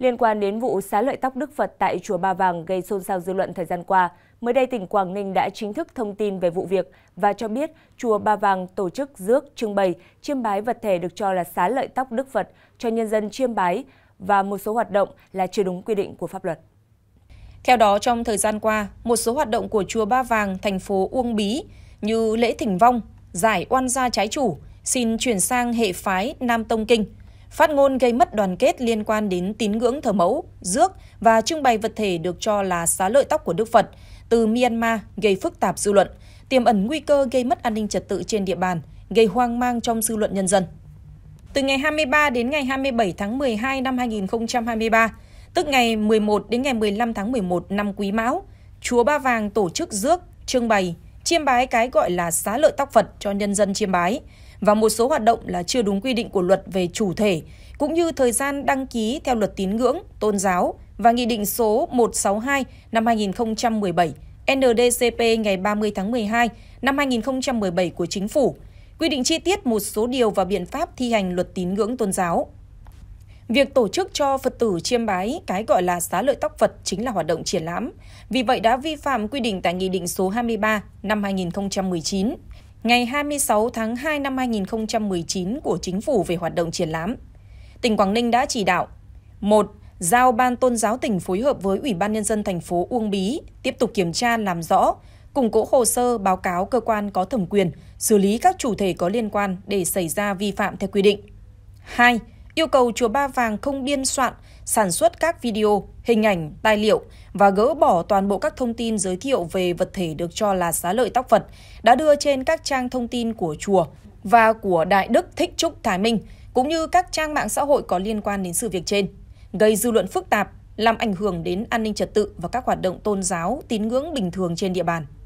Liên quan đến vụ xá lợi tóc Đức Phật tại Chùa Ba Vàng gây xôn xao dư luận thời gian qua, mới đây tỉnh Quảng Ninh đã chính thức thông tin về vụ việc và cho biết Chùa Ba Vàng tổ chức rước trưng bày, chiêm bái vật thể được cho là xá lợi tóc Đức Phật cho nhân dân chiêm bái và một số hoạt động là chưa đúng quy định của pháp luật. Theo đó, trong thời gian qua, một số hoạt động của Chùa Ba Vàng, thành phố Uông Bí như lễ thỉnh vong, giải oan gia trái chủ, xin chuyển sang hệ phái Nam Tông Kinh – Phát ngôn gây mất đoàn kết liên quan đến tín ngưỡng thờ mẫu, rước và trưng bày vật thể được cho là xá lợi tóc của Đức Phật từ Myanmar gây phức tạp dư luận, tiềm ẩn nguy cơ gây mất an ninh trật tự trên địa bàn, gây hoang mang trong dư luận nhân dân. Từ ngày 23 đến ngày 27 tháng 12 năm 2023, tức ngày 11 đến ngày 15 tháng 11 năm Quý Mão, Chúa Ba Vàng tổ chức rước, trưng bày, chiêm bái cái gọi là xá lợi tóc Phật cho nhân dân chiêm bái và một số hoạt động là chưa đúng quy định của luật về chủ thể cũng như thời gian đăng ký theo luật tín ngưỡng, tôn giáo và Nghị định số 162 năm 2017 NDCP ngày 30 tháng 12 năm 2017 của Chính phủ, quy định chi tiết một số điều và biện pháp thi hành luật tín ngưỡng tôn giáo. Việc tổ chức cho Phật tử chiêm bái cái gọi là xá lợi tóc Phật chính là hoạt động triển lãm, vì vậy đã vi phạm quy định tại Nghị định số 23 năm 2019, ngày 26 tháng 2 năm 2019 của Chính phủ về hoạt động triển lãm. Tỉnh Quảng Ninh đã chỉ đạo 1 Giao Ban Tôn giáo tỉnh phối hợp với Ủy ban Nhân dân thành phố Uông Bí tiếp tục kiểm tra làm rõ, củng cố hồ sơ báo cáo cơ quan có thẩm quyền, xử lý các chủ thể có liên quan để xảy ra vi phạm theo quy định. 2 yêu cầu Chùa Ba Vàng không biên soạn, sản xuất các video, hình ảnh, tài liệu và gỡ bỏ toàn bộ các thông tin giới thiệu về vật thể được cho là xá lợi tóc Phật đã đưa trên các trang thông tin của chùa và của Đại Đức Thích Trúc Thái Minh, cũng như các trang mạng xã hội có liên quan đến sự việc trên, gây dư luận phức tạp, làm ảnh hưởng đến an ninh trật tự và các hoạt động tôn giáo, tín ngưỡng bình thường trên địa bàn.